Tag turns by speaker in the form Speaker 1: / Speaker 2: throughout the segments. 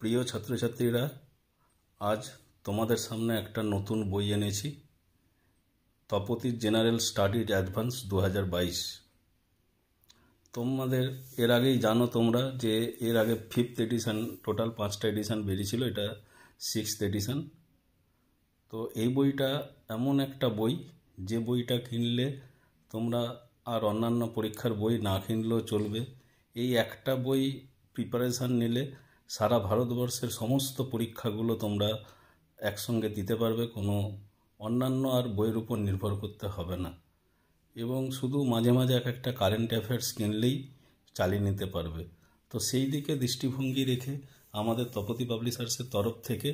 Speaker 1: প্রিয় ছাত্রছাত্রীরা আজ তোমাদের সামনে একটা নতুন বই এনেছি তপতির জেনারেল স্টাডিজ অ্যাডভান্স দু তোমাদের এর আগেই জানো তোমরা যে এর আগে ফিফথ এডিশান টোটাল পাঁচটা এডিশান বেরিয়েছিল এটা সিক্সথ এডিশান তো এই বইটা এমন একটা বই যে বইটা কিনলে তোমরা আর অন্যান্য পরীক্ষার বই না কিনলেও চলবে এই একটা বই প্রিপারেশান নিলে সারা ভারতবর্ষের সমস্ত পরীক্ষাগুলো তোমরা একসঙ্গে দিতে পারবে কোনো অন্যান্য আর বইয়ের উপর নির্ভর করতে হবে না এবং শুধু মাঝে মাঝে এক একটা কারেন্ট অ্যাফেয়ার্স কিনলেই চালিয়ে নিতে পারবে তো সেই দিকে দৃষ্টিভঙ্গি রেখে আমাদের তপতি পাবলিশার্সের তরফ থেকে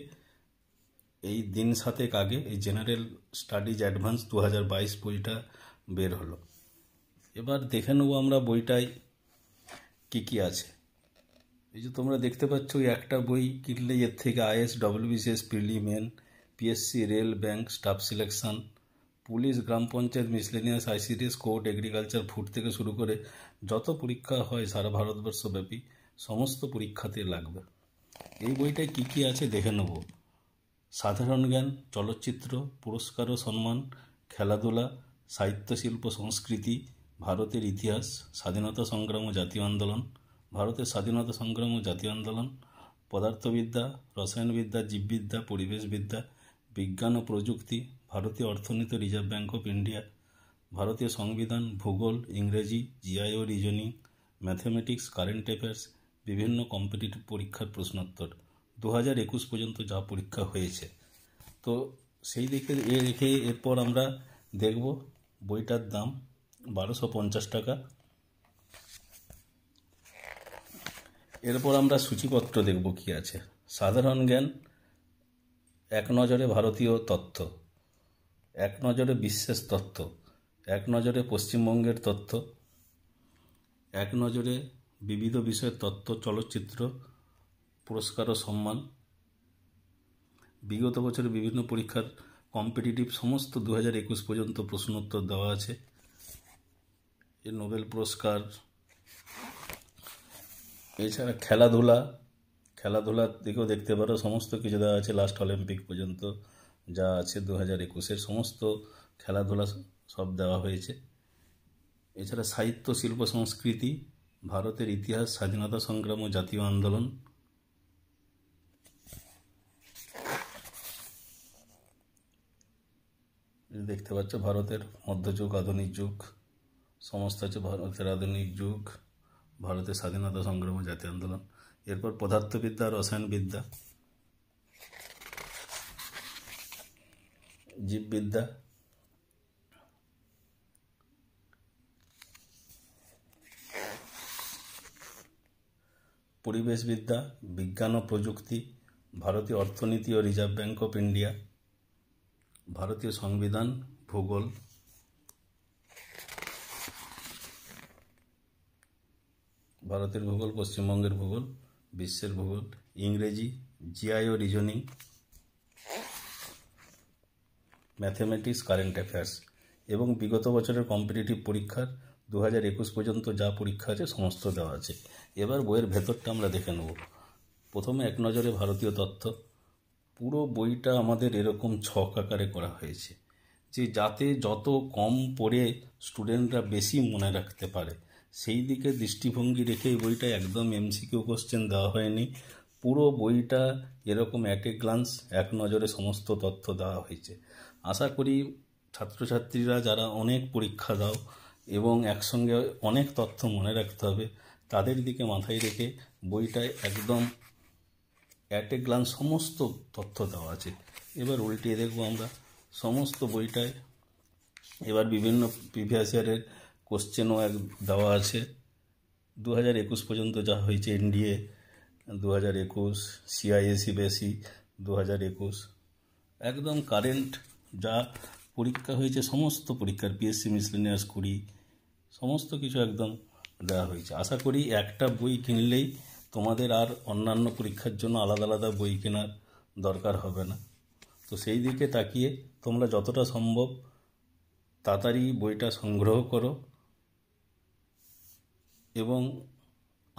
Speaker 1: এই দিন সাতেক আগে এই জেনারেল স্টাডিজ অ্যাডভান্স দু হাজার বাইশ বইটা বের হলো এবার দেখে নেব আমরা বইটায় কী কী আছে এই যে তোমরা দেখতে পাচ্ছ ওই একটা বই কিনলে এর থেকে IS WBCS prelims PSC rail bank staff selection police গ্রাম panchayat miscellaneous ICDS court agriculture food থেকে শুরু করে যত পরীক্ষা হয় সারা ভারতবর্ষব্যাপী সমস্ত পরীক্ষাতে লাগবে এই বইটায় কী কী আছে দেখে নেব সাধারণ জ্ঞান চলচ্চিত্র পুরস্কার ও সম্মান খেলাধুলা সাহিত্য শিল্প সংস্কৃতি ভারতের ইতিহাস স্বাধীনতা সংগ্রাম ও জাতীয় আন্দোলন ভারতের স্বাধীনতা সংগ্রাম ও জাতীয় আন্দোলন পদার্থবিদ্যা রসায়নবিদ্যা জীববিদ্যা পরিবেশবিদ্যা বিজ্ঞান ও প্রযুক্তি ভারতীয় অর্থনীতি রিজার্ভ ব্যাঙ্ক অফ ইন্ডিয়া ভারতীয় সংবিধান ভূগোল ইংরেজি GIO reasoning mathematics current affairs বিভিন্ন কম্পিটিটিভ পরীক্ষার প্রশ্নোত্তর দু হাজার একুশ পর্যন্ত যা পরীক্ষা হয়েছে তো সেই দিকে এ রেখে এরপর আমরা দেখব বইটার দাম বারোশো পঞ্চাশ টাকা এরপর আমরা সূচিপত্র দেখব কি আছে সাধারণ জ্ঞান এক নজরে ভারতীয় তত্ত্ব এক নজরে বিশ্বের তত্ত্ব এক নজরে পশ্চিমবঙ্গের তত্ত্ব এক নজরে বিবিধ বিষয়ের তত্ত্ব চলচ্চিত্র পুরস্কার ও সম্মান বিগত বছরের বিভিন্ন পরীক্ষার কম্পিটিটিভ সমস্ত দু হাজার একুশ পর্যন্ত প্রশ্নোত্তর দেওয়া আছে নোবেল পুরস্কার এছাড়া খেলাধুলা খেলাধুলার দিকেও দেখতে পারো সমস্ত কিছু দেওয়া আছে লাস্ট অলিম্পিক পর্যন্ত যা আছে দু হাজার একুশের সমস্ত খেলাধুলা সব দেওয়া হয়েছে এছাড়া সাহিত্য শিল্প সংস্কৃতি ভারতের ইতিহাস স্বাধীনতা সংগ্রাম ও জাতীয় আন্দোলন দেখতে পাচ্ছ ভারতের মধ্যযুগ আধুনিক যুগ সমস্ত আছে ভারতের আধুনিক যুগ ভারতের স্বাধীনতা সংগ্রাম জাতীয় আন্দোলন এরপর পদার্থবিদ্যা রসায়নবিদ্যা জীববিদ্যা পরিবেশবিদ্যা বিজ্ঞান ও প্রযুক্তি ভারতীয় অর্থনীতি ও রিজার্ভ ব্যাঙ্ক অফ ইন্ডিয়া ভারতীয় সংবিধান ভূগোল ভারতের ভূগোল পশ্চিমবঙ্গের ভূগোল বিশ্বের ভূগোল ইংরেজি GIO reasoning mathematics current affairs এবং বিগত বছরের কম্পিটিটিভ পরীক্ষার দু হাজার একুশ পর্যন্ত যা পরীক্ষা আছে সমস্ত দেওয়া আছে এবার বইয়ের ভেতরটা আমরা দেখে নেব প্রথমে এক নজরে ভারতীয় তথ্য পুরো বইটা আমাদের এরকম ছক আকারে করা হয়েছে যে যাতে যত কম পড়ে স্টুডেন্টরা বেশি মনে রাখতে পারে সেই দিকে দৃষ্টিভঙ্গি রেখে এই বইটা একদম এমসিকিউ কোশ্চেন দেওয়া হয়নি পুরো বইটা এরকম এক এক গ্লান্স এক নজরে সমস্ত তথ্য দেওয়া হয়েছে আশা করি ছাত্রছাত্রীরা যারা অনেক পরীক্ষা দাও এবং একসঙ্গে অনেক তথ্য মনে রাখতে হবে তাদের দিকে মাথায় রেখে বইটায় একদম অ্যাট এ গ্লান্স সমস্ত তথ্য দেওয়া আছে এবার উল্টিয়ে দেখব আমরা সমস্ত বইটায় এবার বিভিন্ন প্রিভিয়াস ইয়ারের কোশ্চেনও এক দেওয়া আছে দু হাজার একুশ পর্যন্ত যা হয়েছে এনডিএ দু হাজার একুশ সিআইএসি e বেসি দু হাজার একুশ একদম কারেন্ট যা পরীক্ষা হয়েছে সমস্ত পরীক্ষার পিএসসি মিসলিনিয়াস কুড়ি সমস্ত কিছু একদম দেওয়া হয়েছে আশা করি একটা বই কিনলেই তোমাদের আর অন্যান্য পরীক্ষার জন্য আলাদা আলাদা বই কেনার দরকার হবে না তো সেই দিকে তাকিয়ে তোমরা যতটা সম্ভব তাড়াতাড়ি বইটা সংগ্রহ করো এবং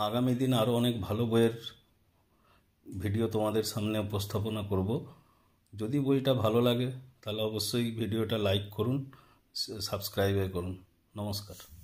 Speaker 1: আগামী দিন আরও অনেক ভালো বইয়ের ভিডিও তোমাদের সামনে উপস্থাপনা করব যদি বইটা ভালো লাগে তাহলে অবশ্যই ভিডিওটা লাইক করুন সাবস্ক্রাইবে করুন নমস্কার